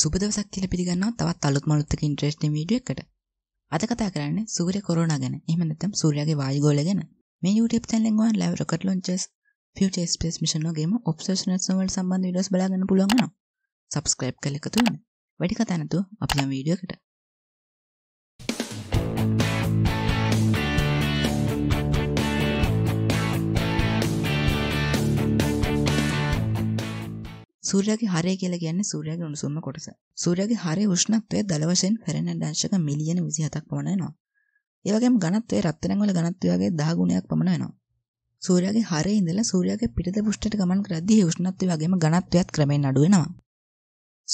සුබදවසක් කියල පිළිගන්නවා තවත් අලුත් මලුත්තක ඉන්ට්‍රේස්්ට වීඩිය එකට අද කතා කරන්න සූරය කොරුණ ගැන එමනතම් සූරයාගේ වායගෝල ගැන මේ YouTube චැනලෙන්වා ලැව රොකට ලොන්චස් ෆියච ස්පේස් මිෂනගේම ඔප්සේෂනත්සවල් සම්බන්ධ විඩස් බලාගන්න පුළුවන්ගන සබස්ක්‍රයිබ් කල එකතුන්න වැඩි කතැනතු අපියම් වීඩියකට සූර්යාගේ හරය කියලා කියන්නේ සූර්යාගේ උණුසුම කොටස. සූර්යාගේ හරයේ උෂ්ණත්වය දල වශයෙන් ෆැරන්හයිට් අංශක මිලියන 27ක් පමණ වෙනවා. ඒ වගේම ඝනත්වය රත්තරන් වල ඝනත්වය වගේ 10 ගුණයක් පමණ වෙනවා. සූර්යාගේ හරයේ ඉඳලා සූර්යාගේ පිටත පෘෂ්ඨයට ගමන් කරද්දී ඒ උෂ්ණත්වය වගේම ඝනත්වයත් ක්‍රමයෙන් අඩු වෙනවා.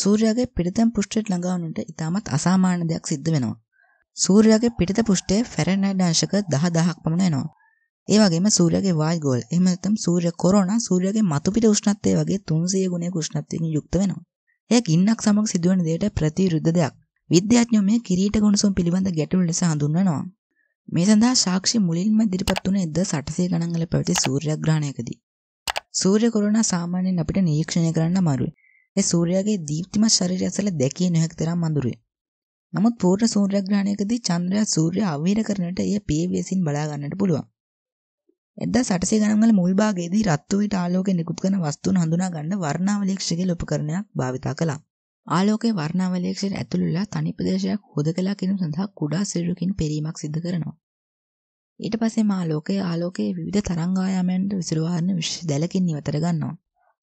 සූර්යාගේ පිටතෙන් පෘෂ්ඨයට ළඟාවනට ඉතාමත් අසාමාන්‍ය දෙයක් සිද්ධ වෙනවා. සූර්යාගේ පිටත පෘෂ්ඨයේ ෆැරන්හයිට් අංශක 10000ක් පමණ වෙනවා. ඒවගේම සූරගේ වායගෝල් එමතම් සූරය කොරන සූරගේ මතුපිට උෂ්ණත්තය වගේ තුන්සිය ගුණේ කුෂ්ණත්වයකින් යුක්ත වෙනවා එය ගින්නක් සමග සිදුවන දෙයට ප්‍රතිවිරුද්ධ දෙයක් විද්‍යාඥයෝ මේ කිරීට ගුණසුම් පිළිබඳ ගැටලු ලෙස හඳුන්වනවා මේ සඳහා සාක්ෂි මුලින්ම ඉදිරිපත් වුණේ 1600 ගණන් වල පැවති සූර්යග්‍රහණයකදී සූර්ය කොරෝනා සාමාන්‍යයෙන් අපිට නිරීක්ෂණය කරන්න අමාරුයි. ඒ සූර්යාගේ දීප්තිමත් ශරීරය ඇසල දැකිය නොහැකි තරම් අඳුරුයි. නමුත් පූර්ණ සූර්යග්‍රහණයකදී චන්ද්‍රයා සූර්ය අවහිර කරන විට එය පේවේසින් බලා ගන්නට පුළුවන්. 1800 ගණන් වල මුල් භාගයේදී රත් වූ විට ආලෝකය නිකුත් කරන වස්තුන් හඳුනා ගන්න වර්ණාවලීක්ෂකයේ උපකරණයක් භාවිත කළා. ආලෝකයේ වර්ණාවලීක්ෂයට ඇතුළු වෙලා තනි ප්‍රදේශයක් හොදකලා කිරීම සඳහා කුඩා සිරුරකින් පෙරීමක් සිදු කරනවා. ඊට පස්සේ මාලෝකයේ ආලෝකයේ විවිධ තරංගායාමයන්ට විසිරවාරන විශේෂ දැලකින් නිවතර ගන්නවා.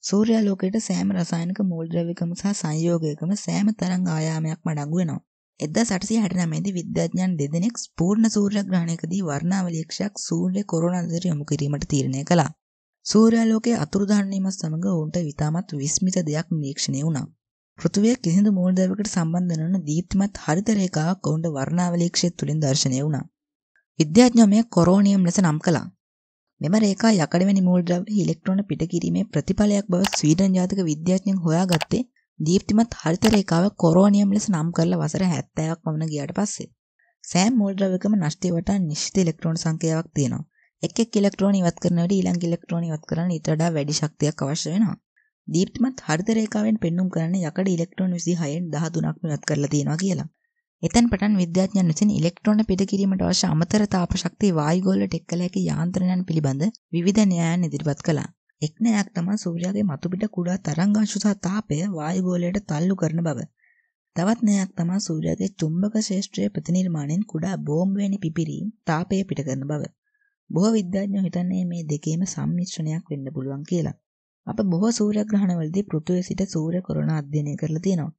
සූර්යාලෝකයට සෑම රසායනික මූල්ද්‍රව්‍යකම සහ සංයෝගයකම සෑම තරංගායාමයක්ම අඩංගු වෙනවා. 1869 දී විද්‍යාඥයන් දෙදෙනෙක් පූර්ණ සූර්යග්‍රහණයකදී වර්ණාවලියක්ෂයක් සූර්ය කොරෝනාදර යොමු කිරීමට තීරණය කළා. සූර්යාලෝකයේ අතුරුදහන් වීමත් සමග ඔවුන්ට විතාමත් විස්මිත දෙයක් නිරීක්ෂණය වුණා. පෘථිවිය කිසිදු මූලද්‍රව්‍යයකට සම්බන්ධ නොවන දීප්තිමත් හරිත රේඛාවක් ඔවුන්ට වර්ණාවලියක්ෂය තුලින් දර්ශනය වුණා. විද්‍යාඥයෝ මෙය කොරෝනියම් ලෙස නම් කළා. මෙම රේඛා යකඩ වැනි මූලද්‍රව්‍ය ඉලෙක්ට්‍රෝන පිටකිරීමේ ප්‍රතිඵලයක් බව ස්වීඩන් ජාතික විද්‍යාඥයන් හොයාගත්තේ දීප්තිමත් හරිත රේඛාව කොරෝනියම් ලෙස නම් කරලා වසර 70ක් පමණ ගියාට පස්සේ සෑම මූල ද්‍රව්‍යකම නෂ්ටි වටා නිශ්චිත ඉලෙක්ට්‍රෝන සංඛ්‍යාවක් තියෙනවා. එක් එක් ඉලෙක්ට්‍රෝන ඉවත් කරන විට ඊළඟ ඉලෙක්ට්‍රෝන ඉවත් කරන්න ඊට වඩා වැඩි ශක්තියක් අවශ්‍ය වෙනවා. දීප්තිමත් හරිත රේඛාවෙන් පෙන්눔 කරන්නේ යකඩ ඉලෙක්ට්‍රෝන 26න් 13ක්ම ඉවත් කරලා තියෙනවා කියලා. එතැන් පටන් විද්‍යාඥයන් විසින් ඉලෙක්ට්‍රෝන පිටකිරීමට අවශ්‍ය අමතර තාප ශක්තිය වායුගෝලයට එක්කල හැකි යාන්ත්‍රණයන් පිළිබඳ විවිධ න්‍යායන් ඉදිරිපත් කළා. එක්නෑයක් තමයි සූර්යාගේ මතුපිට කුඩා තරංගාංශ සහ තාපය වායු ගෝලයට තල්ලු කරන බව. තවත් නෑයක් තමයි සූර්යාගේ චුම්බක ක්ෂේත්‍රයේ ප්‍රතිනිර්මාණයෙන් කුඩා බෝම්බ වැනි පිපිරීම් තාපය පිට කරන බව. බොහෝ විද්‍යාඥයෝ හිතන්නේ මේ දෙකේම සම්මිශ්‍රණයක් වෙන්න පුළුවන් කියලා. අප බොහෝ සූර්යග්‍රහණවලදී පෘථුවේ සිට සූර්ය කොරණ අධ්‍යයනය කරලා තියෙනවා.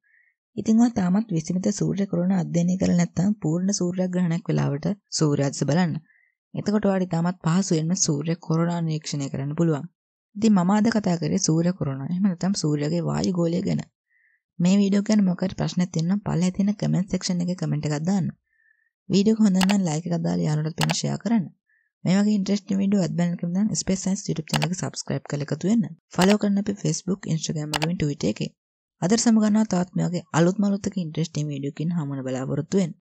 ඉතින් ඔයා තාමත් විස්මිත සූර්ය කොරණ අධ්‍යයනය කරලා නැත්නම් පූර්ණ සූර්යග්‍රහණයක් වෙලාවට සූර්යාස්ස බලන්න. එතකොට ඔයාට තාමත් පහසුවෙන්ම සූර්ය කොරණ නිරීක්ෂණය කරන්න පුළුවන්. ඉතින් මම අද කතා කරේ සූර්ය කුරුණ. එහෙම නැත්නම් සූර්යගේ වායු ගෝලය ගැන. මේ වීඩියෝ ගැන මොකක් හරි ප්‍රශ්න තියෙනම් පල්ලේ තියෙන කමෙන්ට් සෙක්ෂන් එකේ කමෙන්ට් එකක් දාන්න. වීඩියෝ එක හොඳ නම් ලයික් එකක් දාලා යාළුවන්ට පින් ෂෙයා කරන්න. මේ වගේ ඉන්ට්‍රෙස්ටිං වීඩියෝ අත්බැලන comment space science YouTube channel එක subscribe කරලා එකතු වෙන්න. follow කරන්න අපි Facebook, Instagram වගේ Twitter එකේ. අදර සමගන්නා තාත්මයාගේ අලුත්ම අලුත්ක ඉන්ට්‍රෙස්ටිං වීඩියෝකින් හමුවන බලාපොරොත්තු වෙන්න.